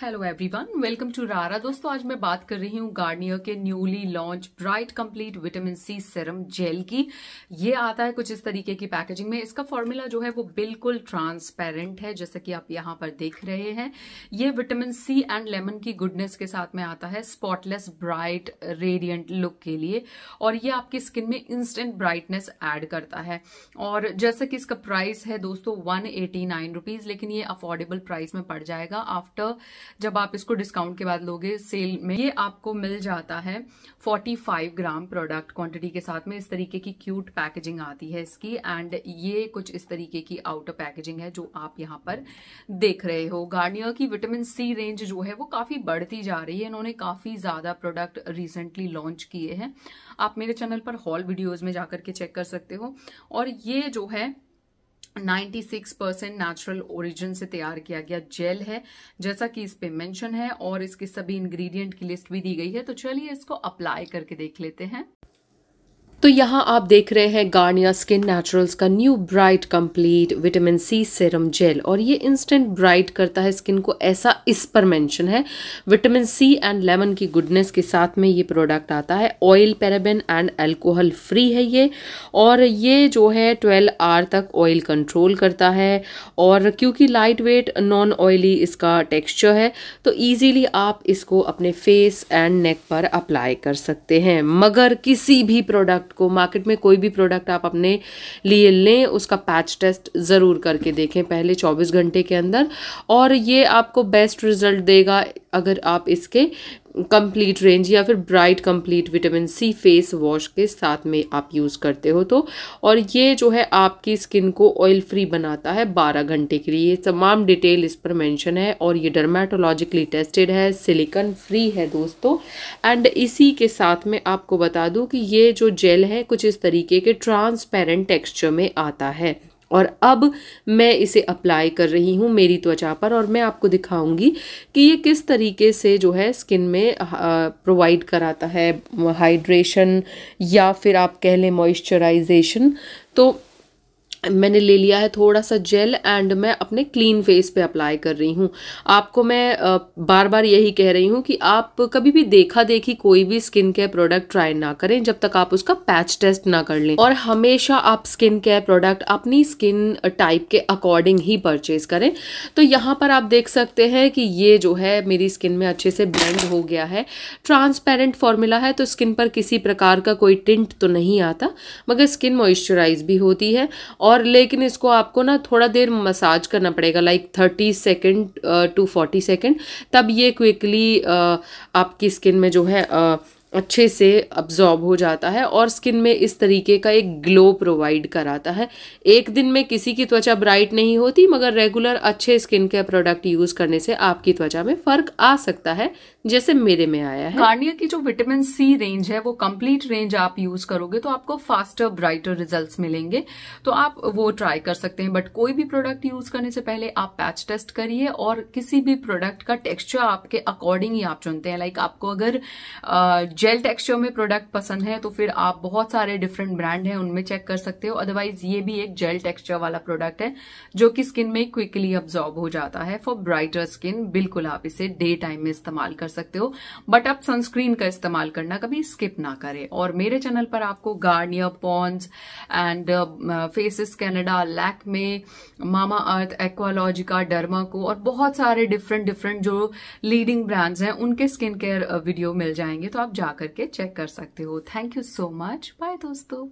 hello everyone welcome to रारा दोस्तों आज मैं बात कर रही हूँ गार्नियर के newly launch bright complete vitamin C serum gel की ये आता है कुछ इस तरीके की पैकेजिंग में इसका फॉर्मूला जो है वो बिल्कुल ट्रांसपेरेंट है जैसा कि आप यहाँ पर देख रहे हैं ये विटामिन सी एंड लेमन की गुडनेस के साथ में आता है स्पॉटलेस ब्राइट रेडियंट लुक के लिए और ये आपकी स्किन में इंस्टेंट ब्राइटनेस एड करता है और जैसा कि इसका प्राइस है दोस्तों वन लेकिन ये अफोर्डेबल प्राइस में पड़ जाएगा आफ्टर जब आप इसको डिस्काउंट के बाद लोगे सेल में ये आपको मिल जाता है 45 ग्राम प्रोडक्ट क्वांटिटी के साथ में इस तरीके की क्यूट पैकेजिंग आती है इसकी एंड ये कुछ इस तरीके की आउटर पैकेजिंग है जो आप यहाँ पर देख रहे हो गार्नियर की विटामिन सी रेंज जो है वो काफी बढ़ती जा रही है इन्होंने काफी ज्यादा प्रोडक्ट रिसेंटली लॉन्च किए हैं आप मेरे चैनल पर हॉल वीडियोज में जाकर के चेक कर सकते हो और ये जो है 96 परसेंट नेचुरल ओरिजिन से तैयार किया गया जेल है जैसा कि इस पे मेंशन है और इसके सभी इंग्रेडिएंट की लिस्ट भी दी गई है तो चलिए इसको अप्लाई करके देख लेते हैं तो यहाँ आप देख रहे हैं गार्निया स्किन नेचुरल्स का new bright complete vitamin C serum gel और ये इंस्टेंट ब्राइट करता है स्किन को ऐसा इस पर मेंशन है विटामिन सी एंड लेमन की गुडनेस के साथ में ये प्रोडक्ट आता है oil paraben and alcohol free है ये और ये जो है ट्वेल्व आर तक ऑयल कंट्रोल करता है और क्योंकि लाइट वेट नॉन ऑयली इसका टेक्स्चर है तो ईजीली आप इसको अपने फेस एंड नेक पर अप्लाई कर सकते हैं मगर किसी भी प्रोडक्ट प्रोडक्ट को मार्केट में कोई भी प्रोडक्ट आप अपने लिए लें उसका पैच टेस्ट ज़रूर करके देखें पहले 24 घंटे के अंदर और ये आपको बेस्ट रिजल्ट देगा अगर आप इसके कंप्लीट रेंज या फिर bright complete vitamin C face wash के साथ में आप यूज़ करते हो तो और ये जो है आपकी स्किन को ऑयल फ्री बनाता है 12 घंटे के लिए तमाम डिटेल इस पर मेंशन है और ये डर्माटोलॉजिकली टेस्टेड है सिलिकन फ्री है दोस्तों एंड इसी के साथ में आपको बता दूँ कि ये जो जेल है कुछ इस तरीके के ट्रांसपेरेंट टेक्स्चर में आता है और अब मैं इसे अप्लाई कर रही हूँ मेरी त्वचा पर और मैं आपको दिखाऊंगी कि ये किस तरीके से जो है स्किन में प्रोवाइड कराता है हाइड्रेशन या फिर आप कह लें मॉइस्चराइजेशन तो मैंने ले लिया है थोड़ा सा जेल एंड मैं अपने क्लीन फेस पे अप्लाई कर रही हूँ आपको मैं बार बार यही कह रही हूँ कि आप कभी भी देखा देखी कोई भी स्किन केयर प्रोडक्ट ट्राई ना करें जब तक आप उसका पैच टेस्ट ना कर लें और हमेशा आप स्किन केयर प्रोडक्ट अपनी स्किन टाइप के अकॉर्डिंग ही परचेज करें तो यहाँ पर आप देख सकते हैं कि ये जो है मेरी स्किन में अच्छे से ब्लेंड हो गया है ट्रांसपेरेंट फॉर्मूला है तो स्किन पर किसी प्रकार का कोई टिंट तो नहीं आता मगर स्किन मॉइस्चराइज भी होती है और और लेकिन इसको आपको ना थोड़ा देर मसाज करना पड़ेगा like thirty second to forty second तब ये क्विकली uh, आपकी स्किन में जो है uh, अच्छे से अब्जॉर्ब हो जाता है और स्किन में इस तरीके का एक ग्लो प्रोवाइड कराता है एक दिन में किसी की त्वचा ब्राइट नहीं होती मगर रेगुलर अच्छे स्किन केयर प्रोडक्ट यूज करने से आपकी त्वचा में फर्क आ सकता है जैसे मेरे में आया है गार्नियर की जो विटामिन सी रेंज है वो कंप्लीट रेंज आप यूज करोगे तो आपको फास्टर ब्राइटर रिजल्ट मिलेंगे तो आप वो ट्राई कर सकते हैं बट कोई भी प्रोडक्ट यूज करने से पहले आप पैच टेस्ट करिए और किसी भी प्रोडक्ट का टेक्स्चर आपके अकॉर्डिंग ही आप चुनते हैं लाइक आपको अगर जेल टेक्सचर में प्रोडक्ट पसंद है तो फिर आप बहुत सारे डिफरेंट ब्रांड हैं उनमें चेक कर सकते हो अदरवाइज ये भी एक जेल टेक्सचर वाला प्रोडक्ट है जो कि स्किन में क्विकली अब्जॉर्ब हो जाता है फॉर ब्राइटर स्किन बिल्कुल आप इसे डे टाइम में इस्तेमाल कर सकते हो बट आप सनस्क्रीन का इस्तेमाल करना कभी स्किप ना करें और मेरे चैनल पर आपको Garnier Pond's and Faces Canada Lakme Mamaearth Aqualogica Derma को और बहुत सारे डिफरेंट डिफरेंट जो लीडिंग ब्रांड्स हैं उनके स्किन केयर वीडियो मिल जाएंगे तो आप जा जाकर के चेक कर सकते हो thank you so much bye दोस्तों